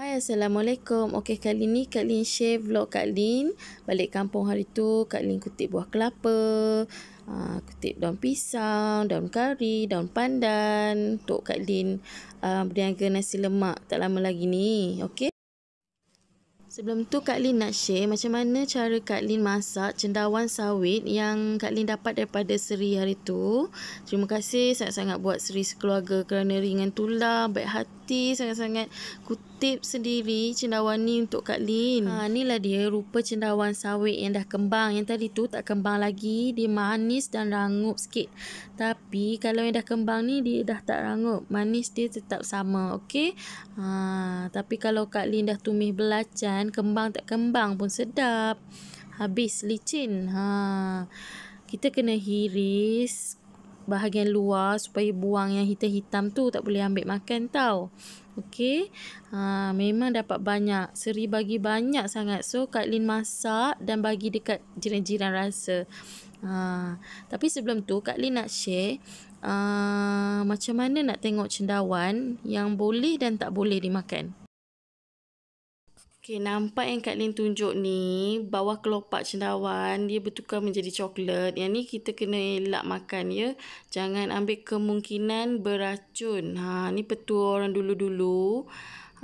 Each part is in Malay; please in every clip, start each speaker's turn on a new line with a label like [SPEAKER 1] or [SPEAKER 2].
[SPEAKER 1] Hai Assalamualaikum Ok kali ni Kak Lin share vlog Kak Lin Balik kampung hari tu Kak Lin kutip buah kelapa uh, Kutip daun pisang Daun kari Daun pandan Untuk Kak Lin uh, Berniaga nasi lemak Tak lama lagi ni Ok Sebelum tu Kak Lin nak share macam mana cara Kak Lin masak cendawan sawit yang Kak Lin dapat daripada Seri hari tu. Terima kasih sangat-sangat buat Seri sekeluarga kerana ringan tulang, baik hati, sangat-sangat kutip kutip sendiri cendawan ni untuk Kak Lin. Ha, lah dia rupa cendawan sawit yang dah kembang. Yang tadi tu tak kembang lagi. Dia manis dan rangup sikit. Tapi kalau yang dah kembang ni, dia dah tak rangup. Manis dia tetap sama, okey? Ha, tapi kalau Kak Lin dah tumis belacan, kembang tak kembang pun sedap. Habis licin. Ha, kita kena hiris bahagian luar supaya buang yang hitam-hitam tu tak boleh ambil makan tau. Okey. Ha, memang dapat banyak. Seri bagi banyak sangat. So, Kak Lin masak dan bagi dekat jiran-jiran rasa. Ha, tapi sebelum tu, Kak Lin nak share... Uh, macam mana nak tengok cendawan yang boleh dan tak boleh dimakan Okay, nampak yang Kak Lin tunjuk ni, bawah kelopak cendawan, dia bertukar menjadi coklat. Yang ni kita kena elak makan, ya. Jangan ambil kemungkinan beracun. Ha, ni petua orang dulu-dulu.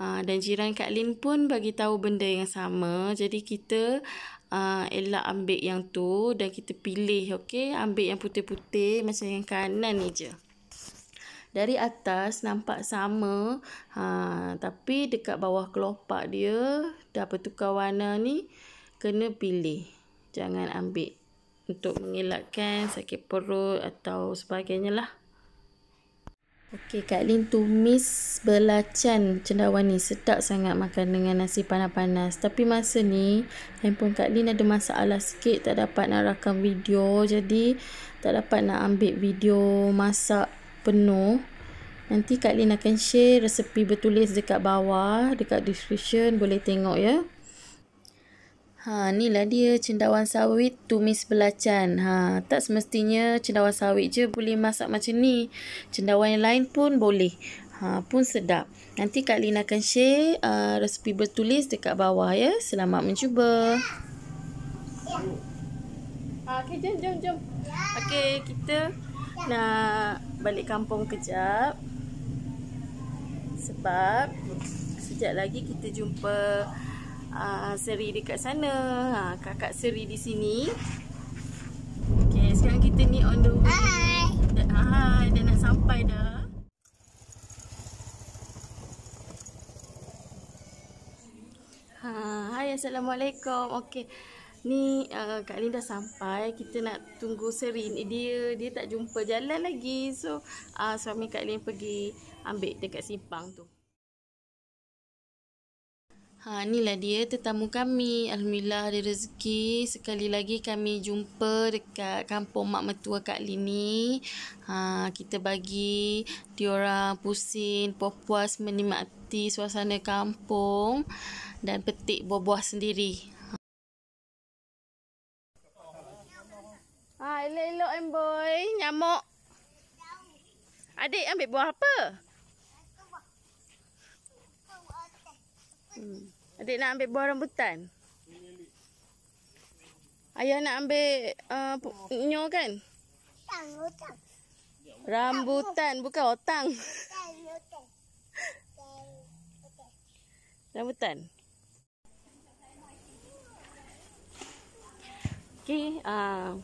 [SPEAKER 1] Ha, dan jiran Kak Lin pun bagi tahu benda yang sama. Jadi, kita uh, elak ambil yang tu dan kita pilih, okay. Ambil yang putih-putih macam yang kanan ni je dari atas nampak sama ha, tapi dekat bawah kelopak dia dah bertukar warna ni kena pilih jangan ambil untuk mengelakkan sakit perut atau sebagainya lah Okey, Kak Lin tumis belacan cendawan ni. Sedap sangat makan dengan nasi panas-panas. Tapi masa ni, handphone Kak Lin ada masalah sikit. Tak dapat nak rakam video. Jadi, tak dapat nak ambil video masak penuh. Nanti Kak Lin akan share resepi bertulis dekat bawah, dekat description. Boleh tengok ya. Ha, ni lah dia cendawan sawit tumis belacan. Ha, tak semestinya cendawan sawit je boleh masak macam ni. Cendawan yang lain pun boleh. Ha, pun sedap. Nanti Kak Lin akan share uh, resepi bertulis dekat bawah ya. Selamat mencuba. Ha, okay, jom, jom, jom. Okay, kita nak balik kampung kejap sebab sejak lagi kita jumpa uh, Seri dekat sana ha, kakak Seri di sini ok sekarang kita ni on the way ah, Assalamualaikum. Okey. Ni uh, Kak Lin dah sampai Kita nak tunggu Serin eh, Dia dia tak jumpa jalan lagi So uh, suami Kak Lin pergi Ambil dekat simpang tu Ha, lah dia tetamu kami. Alhamdulillah ada rezeki. Sekali lagi kami jumpa dekat kampung mak metua Kak Lin ni. Ha, kita bagi diorang pusing, puas-puas menikmati suasana kampung dan petik buah-buah sendiri. elok-elok amboi nyamuk adik ambil buah apa hmm. adik nak ambil buah rambutan ayah nak ambil uh, nyo kan rambutan bukan otang rambutan Okay, uh,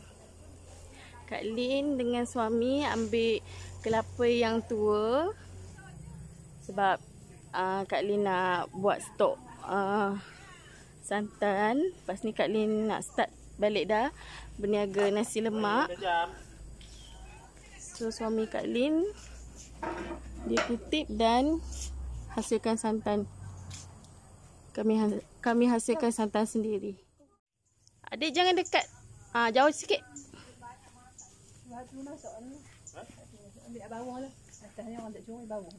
[SPEAKER 1] Kak Lin dengan suami ambil kelapa yang tua sebab uh, Kak Lin nak buat stok uh, santan lepas ni Kak Lin nak start balik dah berniaga nasi lemak so suami Kak Lin dia kutip dan hasilkan santan kami ha-, kami hasilkan santan sendiri adik jangan dekat Ah jauh sikit Lihat dulu masuk ni. Ha? Ambil bawang lah. Atas ni orang tak curi bawang.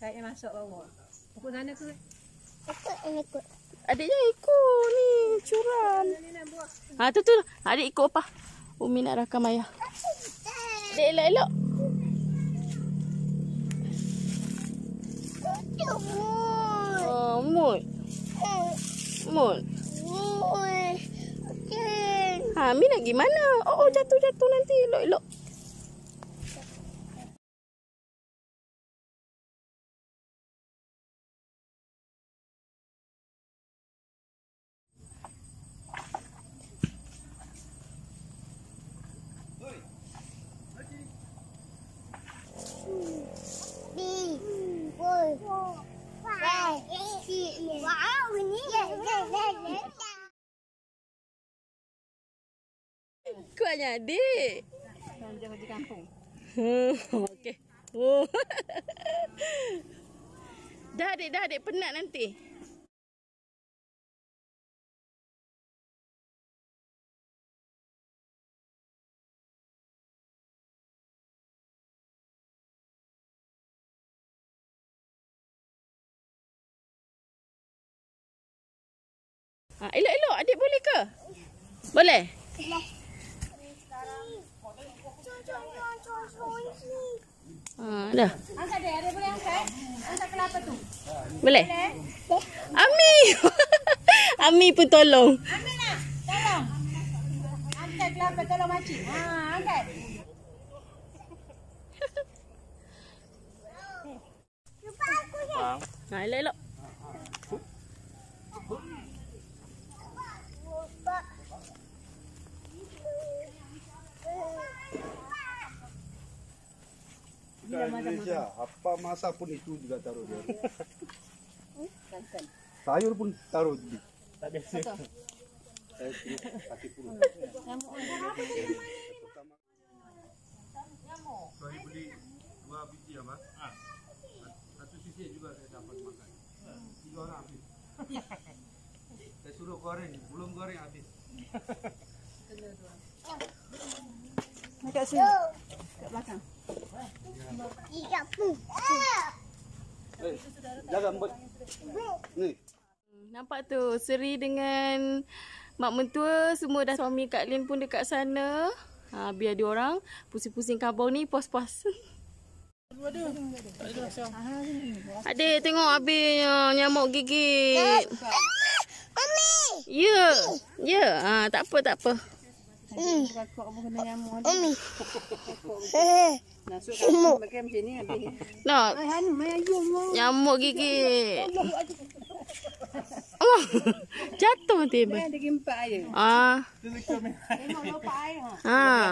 [SPEAKER 1] Kaya masuk bawang. Pukul sana ke? Ikut, ikut. Adiknya ikut ni curan. Ha tu tu. Adik ikut apa? Umi nak rakam ayah. Adik elok-elok. Oh, mood. Mood. Ha, ah, Mi nak mana? Oh, oh jatuh-jatuh nanti. Elok-elok. Kau hanya adik. Jangan jauh di kampung. Hmm, okey. Oh. dah adik, dah adik penat nanti. Ah, elok-elok adik boleh ke? Boleh. Boleh. Ha, dah. Angkat dia, ada boleh angkat? Angkat kelapa tu. Boleh? boleh. Eh? Ami. Ami pun tolong. Ami nak, tolong. Angkat kelapa tolong makcik. Ha, angkat. Lupa aku je. Ha, elok-elok.
[SPEAKER 2] Bila Malaysia,
[SPEAKER 1] apa masa pun itu juga taruh dia. Sayur pun taruh dia. Tak Saya beli dua biji ya, Mas. Ah. Satu sisi juga saya dapat makan. Hmm. Tiga habis. Saya suruh goreng, belum goreng habis. Terima kasih. Kat belakang. Nampak tu Seri dengan Mak mentua Semua dah suami Kak Lin pun dekat sana ha, Biar dia orang Pusing-pusing kabau ni Puas-puas Ada tengok habisnya Nyamuk gigit Ya yeah. ha, Tak apa Tak apa Hmm. Umi. Nyamuk. Nak. Nyamuk gigi. Allah. Jatuh nanti. Ah. Ha. Ah.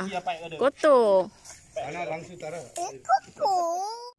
[SPEAKER 1] Kotor. Eh, kotor.